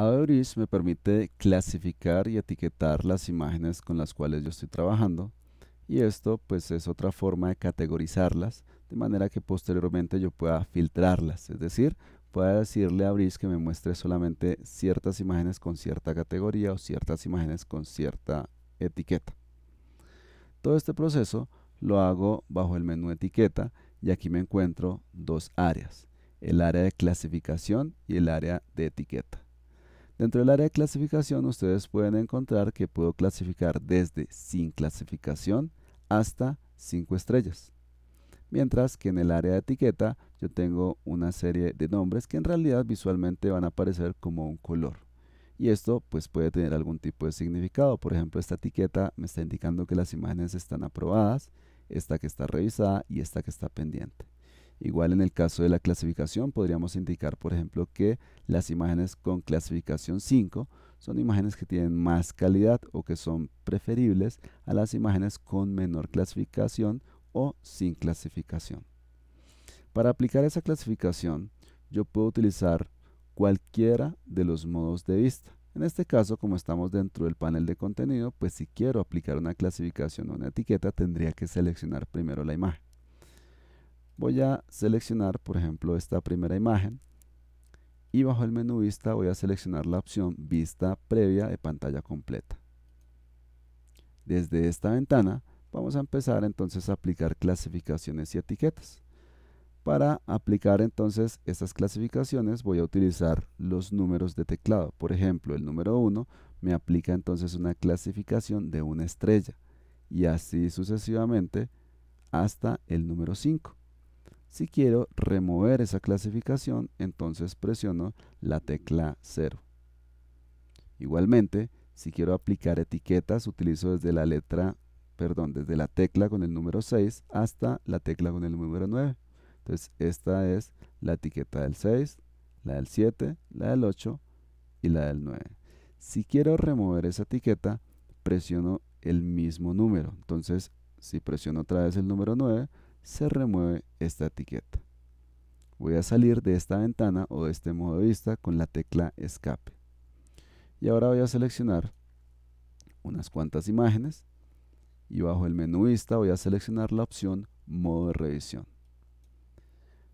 Abris me permite clasificar y etiquetar las imágenes con las cuales yo estoy trabajando y esto pues es otra forma de categorizarlas de manera que posteriormente yo pueda filtrarlas, es decir, pueda decirle a Bris que me muestre solamente ciertas imágenes con cierta categoría o ciertas imágenes con cierta etiqueta. Todo este proceso lo hago bajo el menú etiqueta y aquí me encuentro dos áreas, el área de clasificación y el área de etiqueta. Dentro del área de clasificación ustedes pueden encontrar que puedo clasificar desde sin clasificación hasta 5 estrellas. Mientras que en el área de etiqueta yo tengo una serie de nombres que en realidad visualmente van a aparecer como un color. Y esto pues puede tener algún tipo de significado. Por ejemplo, esta etiqueta me está indicando que las imágenes están aprobadas, esta que está revisada y esta que está pendiente. Igual en el caso de la clasificación podríamos indicar, por ejemplo, que las imágenes con clasificación 5 son imágenes que tienen más calidad o que son preferibles a las imágenes con menor clasificación o sin clasificación. Para aplicar esa clasificación, yo puedo utilizar cualquiera de los modos de vista. En este caso, como estamos dentro del panel de contenido, pues si quiero aplicar una clasificación o una etiqueta, tendría que seleccionar primero la imagen voy a seleccionar, por ejemplo, esta primera imagen y bajo el menú Vista voy a seleccionar la opción Vista previa de pantalla completa. Desde esta ventana vamos a empezar entonces a aplicar clasificaciones y etiquetas. Para aplicar entonces estas clasificaciones voy a utilizar los números de teclado. Por ejemplo, el número 1 me aplica entonces una clasificación de una estrella y así sucesivamente hasta el número 5. Si quiero remover esa clasificación, entonces presiono la tecla 0. Igualmente, si quiero aplicar etiquetas, utilizo desde la letra, perdón, desde la tecla con el número 6 hasta la tecla con el número 9. Entonces, esta es la etiqueta del 6, la del 7, la del 8 y la del 9. Si quiero remover esa etiqueta, presiono el mismo número. Entonces, si presiono otra vez el número 9, se remueve esta etiqueta. Voy a salir de esta ventana o de este modo de vista con la tecla escape. Y ahora voy a seleccionar unas cuantas imágenes y bajo el menú vista voy a seleccionar la opción modo de revisión.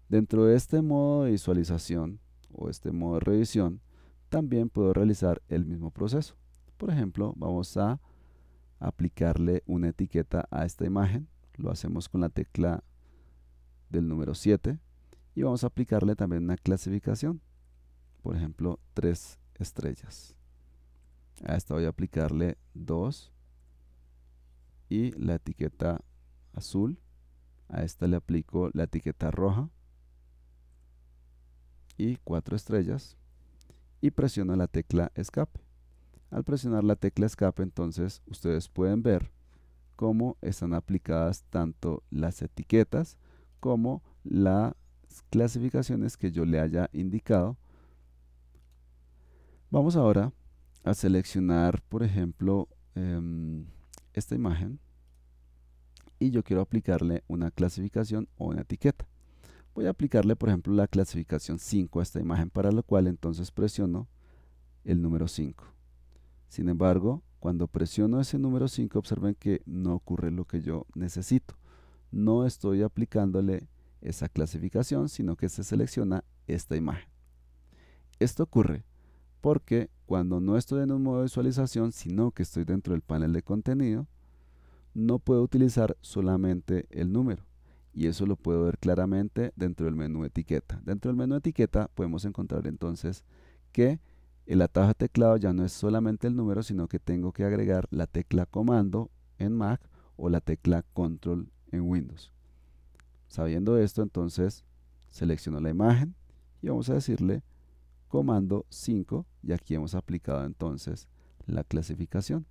Dentro de este modo de visualización o este modo de revisión también puedo realizar el mismo proceso. Por ejemplo, vamos a aplicarle una etiqueta a esta imagen lo hacemos con la tecla del número 7 y vamos a aplicarle también una clasificación por ejemplo 3 estrellas a esta voy a aplicarle 2 y la etiqueta azul a esta le aplico la etiqueta roja y 4 estrellas y presiono la tecla escape al presionar la tecla escape entonces ustedes pueden ver cómo están aplicadas tanto las etiquetas como las clasificaciones que yo le haya indicado. Vamos ahora a seleccionar, por ejemplo, em, esta imagen y yo quiero aplicarle una clasificación o una etiqueta. Voy a aplicarle, por ejemplo, la clasificación 5 a esta imagen, para lo cual entonces presiono el número 5. Sin embargo, cuando presiono ese número 5, observen que no ocurre lo que yo necesito. No estoy aplicándole esa clasificación, sino que se selecciona esta imagen. Esto ocurre porque cuando no estoy en un modo de visualización, sino que estoy dentro del panel de contenido, no puedo utilizar solamente el número. Y eso lo puedo ver claramente dentro del menú etiqueta. Dentro del menú etiqueta podemos encontrar entonces que el atajo de teclado ya no es solamente el número, sino que tengo que agregar la tecla comando en Mac o la tecla control en Windows. Sabiendo esto, entonces selecciono la imagen y vamos a decirle comando 5 y aquí hemos aplicado entonces la clasificación.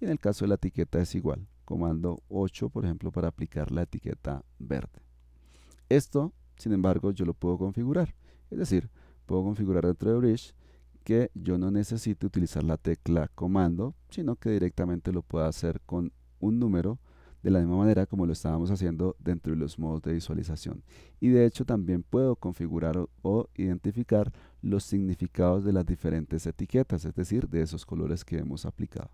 Y en el caso de la etiqueta es igual, comando 8 por ejemplo para aplicar la etiqueta verde. Esto, sin embargo, yo lo puedo configurar. Es decir, puedo configurar dentro de Bridge que yo no necesito utilizar la tecla comando, sino que directamente lo puedo hacer con un número de la misma manera como lo estábamos haciendo dentro de los modos de visualización. Y de hecho también puedo configurar o, identificar los significados de las diferentes etiquetas, es decir, de esos colores que hemos aplicado.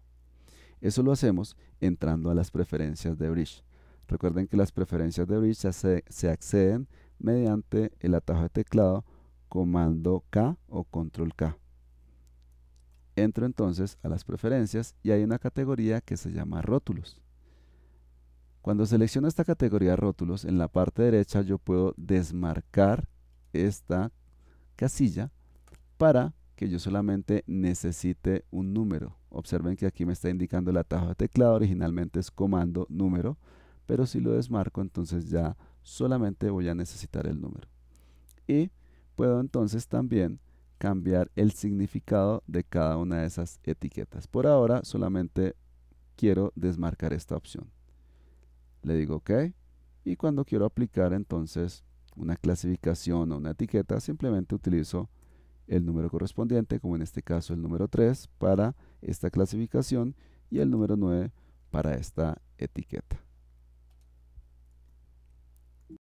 Eso lo hacemos entrando a las preferencias de Bridge. Recuerden que las preferencias de Bridge se acceden mediante el atajo de teclado comando K o control K. Entro entonces a las preferencias y hay una categoría que se llama rótulos. Cuando selecciono esta categoría rótulos, en la parte derecha yo puedo desmarcar esta casilla para que yo solamente necesite un número. Observen que aquí me está indicando la taja de teclado, originalmente es comando número, pero si lo desmarco entonces ya solamente voy a necesitar el número. Y puedo entonces también cambiar el significado de cada una de esas etiquetas. Por ahora solamente quiero desmarcar esta opción. Le digo OK y cuando quiero aplicar entonces una clasificación o una etiqueta simplemente utilizo el número correspondiente, como en este caso el número 3 para esta clasificación y el número 9 para esta etiqueta.